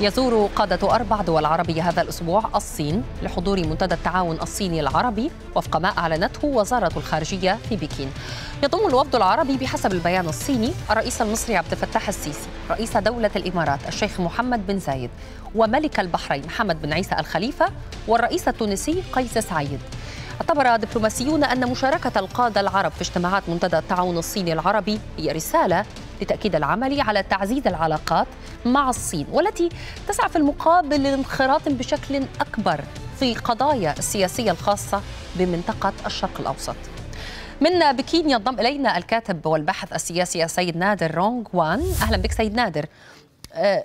يزور قادة أربع دول عربية هذا الأسبوع الصين لحضور منتدى التعاون الصيني العربي وفق ما أعلنته وزارة الخارجية في بكين يضم الوفد العربي بحسب البيان الصيني الرئيس المصري عبد الفتاح السيسي رئيس دولة الإمارات الشيخ محمد بن زايد وملك البحرين محمد بن عيسى الخليفة والرئيس التونسي قيس سعيد اعتبر دبلوماسيون أن مشاركة القادة العرب في اجتماعات منتدى التعاون الصيني العربي هي رسالة بتأكيد العملي على تعزيز العلاقات مع الصين والتي تسعى في المقابل لانخراط بشكل أكبر في قضايا السياسية الخاصة بمنطقة الشرق الأوسط من بكين ينضم إلينا الكاتب والباحث السياسي السيد نادر رونغ وان أهلا بك سيد نادر آه،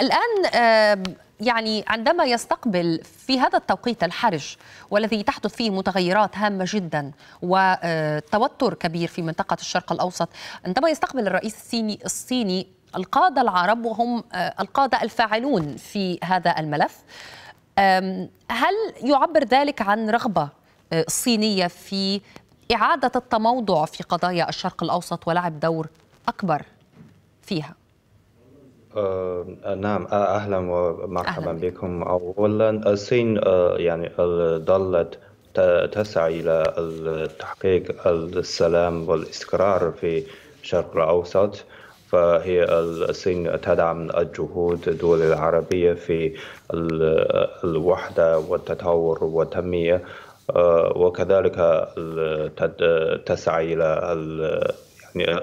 الآن آه، يعني عندما يستقبل في هذا التوقيت الحرج والذي تحدث فيه متغيرات هامة جدا وتوتر آه، كبير في منطقة الشرق الأوسط عندما يستقبل الرئيس الصيني الصيني القادة العرب وهم آه، القادة الفاعلون في هذا الملف هل يعبر ذلك عن رغبة صينية في إعادة التموضع في قضايا الشرق الأوسط ولعب دور أكبر فيها؟ آه، نعم آه، أهلا ومرحبا أهلا بكم أولا الصين آه، يعني ظلت تسعى إلى تحقيق السلام والاستقرار في الشرق الأوسط فهي الصين تدعم الجهود الدول العربية في الوحدة والتطور والتنمية وكذلك تسعى إلى يعني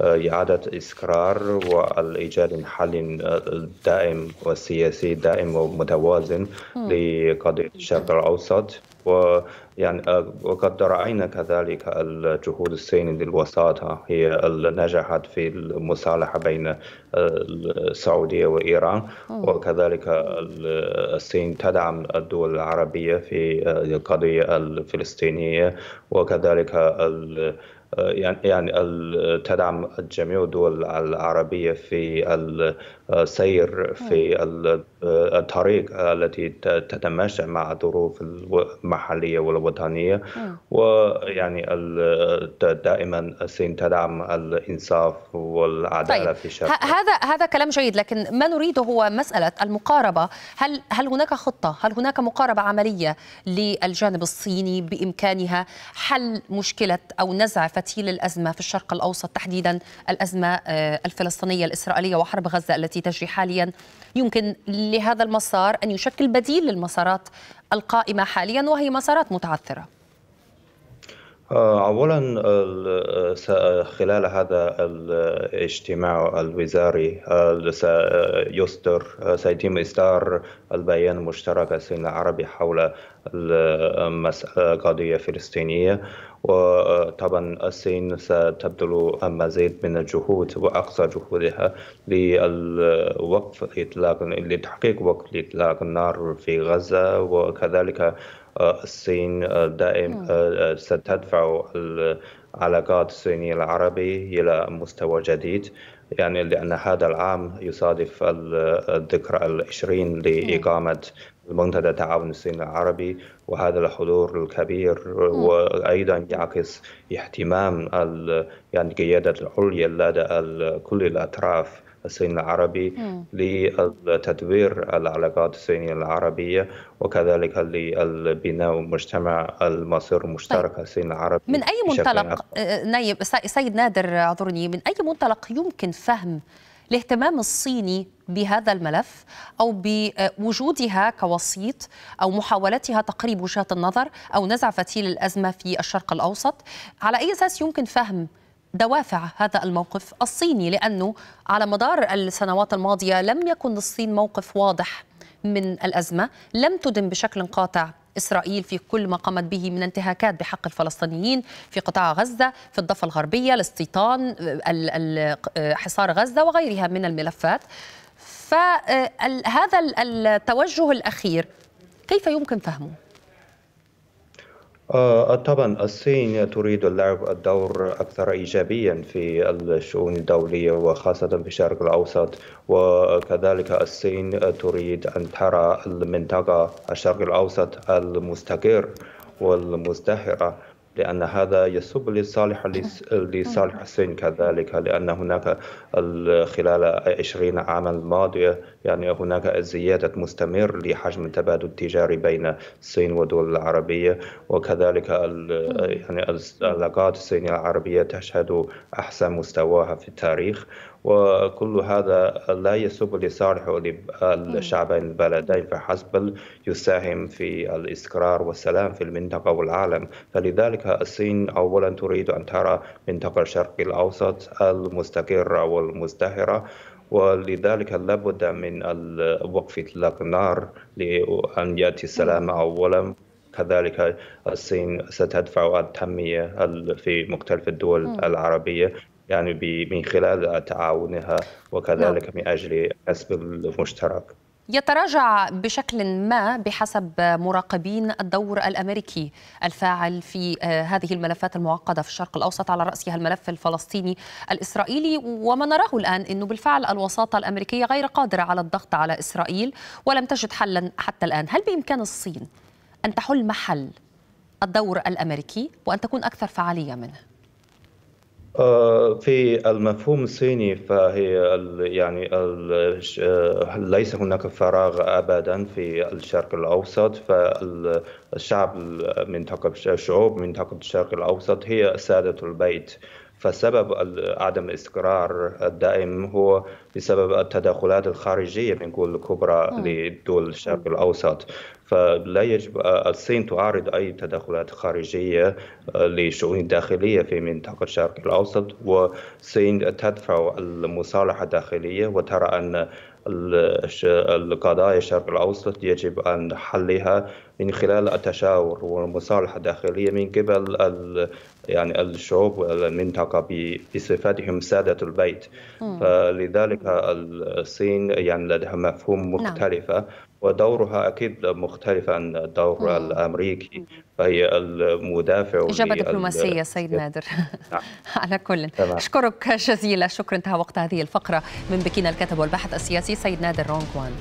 آه، إعادة إسكرار والإيجاد حل آه، دائم وسياسي دائم ومتوازن لقضية الشرق الأوسط ويعني آه، وقد رأينا كذلك الجهود الصينية للوساطة هي نجحت في المصالحة بين السعودية وإيران وكذلك الصين تدعم الدول العربية في القضية الفلسطينية وكذلك آه، يعني, يعني تدعم جميع الدول العربية في السير في نعم. آه، الطريق التي تتماشى مع الظروف المحلية والوطنية نعم. ويعني دائما الصين تدعم الإنصاف والعدالة طيب. في الشرق هذا هذا كلام جيد لكن ما نريده هو مسألة المقاربة هل هل هناك خطة هل هناك مقاربة عملية للجانب الصيني بإمكانها حل مشكلة أو نزع فتيل الأزمة في الشرق الأوسط تحديدا الأزمة آه، الفلسطينية الإسرائيلية وحرب غزة التي تجري حاليا يمكن لهذا المسار أن يشكل بديل للمسارات القائمة حاليا وهي مسارات متعثرة آه، أولا خلال هذا الاجتماع الوزاري سيصدر سيتم إصدار البيان المشترك الصين العربي حول القضيه الفلسطينيه وطبعا الصين ستبذل المزيد من الجهود واقصى جهودها للوقف اطلاق لتحقيق وقف اطلاق النار في غزه وكذلك الصين آه، دائم نعم. آه، آه، ستدفع العلاقات الصينية العربية إلى مستوى جديد يعني لأن هذا العام يصادف الذكرى العشرين نعم. لإقامة منتدى التعاون الصيني العربي وهذا الحضور الكبير نعم. وايضا يعكس اهتمام يعني القياده العليا لدى كل الاطراف الصين العربي لتدوير العلاقات الصينية العربية وكذلك لبناء مجتمع المصير المشترك طيب. الصين العربي من أي منطلق آه، آه، نايب سيد نادر اعذرني من أي منطلق يمكن فهم الاهتمام الصيني بهذا الملف او بوجودها كوسيط او محاولتها تقريب وجهات النظر او نزع فتيل الازمه في الشرق الاوسط على اي اساس يمكن فهم دوافع هذا الموقف الصيني لأنه على مدار السنوات الماضية لم يكن للصين موقف واضح من الأزمة لم تدن بشكل قاطع إسرائيل في كل ما قامت به من انتهاكات بحق الفلسطينيين في قطاع غزة في الضفة الغربية الاستيطان حصار غزة وغيرها من الملفات فهذا التوجه الأخير كيف يمكن فهمه؟ آه، طبعا الصين تريد لعب الدور أكثر إيجابيا في الشؤون الدولية وخاصة في الشرق الأوسط وكذلك الصين تريد أن ترى المنطقة الشرق الأوسط المستقر والمزدهرة لأن هذا يسب لصالح لصالح الصين كذلك لأن هناك خلال 20 عاما الماضية يعني هناك زيادة مستمر لحجم التبادل التجاري بين الصين والدول العربية وكذلك يعني العلاقات الصينية العربية تشهد أحسن مستواها في التاريخ وكل هذا لا يسوق لصالح الشعبين البلدين فحسب يساهم في الاستقرار والسلام في المنطقة والعالم فلذلك الصين أولا تريد أن ترى منطقة الشرق الأوسط المستقرة والمزدهرة ولذلك لابد من وقف اطلاق النار لان ياتي السلام اولا كذلك الصين ستدفع التنميه في مختلف الدول العربيه يعني من خلال تعاونها وكذلك نعم. من أجل كسب المشترك يتراجع بشكل ما بحسب مراقبين الدور الامريكي الفاعل في آه، هذه الملفات المعقده في الشرق الاوسط على راسها الملف الفلسطيني الاسرائيلي وما نراه الان انه بالفعل الوساطه الامريكيه غير قادره على الضغط على اسرائيل ولم تجد حلا حتى الان، هل بامكان الصين ان تحل محل الدور الامريكي وان تكون اكثر فعاليه منه؟ آه، في المفهوم الصيني فهي يعني آه، ليس هناك فراغ ابدا في الشرق الاوسط فالشعب منطقه الشعوب منطقه الشرق الاوسط هي ساده البيت فسبب عدم الاستقرار الدائم هو بسبب التدخلات الخارجية بنقول الكبرى لدول الشرق الأوسط فلا يجب آه، الصين تعارض أي تدخلات خارجية آه، لشؤون داخلية في منطقة الشرق الأوسط والصين تدفع المصالحة الداخلية وترى أن القضايا الشرق الأوسط يجب أن حلها من خلال التشاور والمصالحة الداخلية من قبل يعني الشعوب والمنطقة بصفتهم سادة البيت فلذلك الصين يعني لديها مفهوم نعم. مختلفة نعم. ودورها أكيد مختلف عن الدور مم. الأمريكي فهي المدافع إجابة دبلوماسية سيد نعم. نادر نعم. على كل تمام. أشكرك جزيلا شكرا انتهى وقت هذه الفقرة من بكين الكاتب والباحث السياسي سيد نادر وان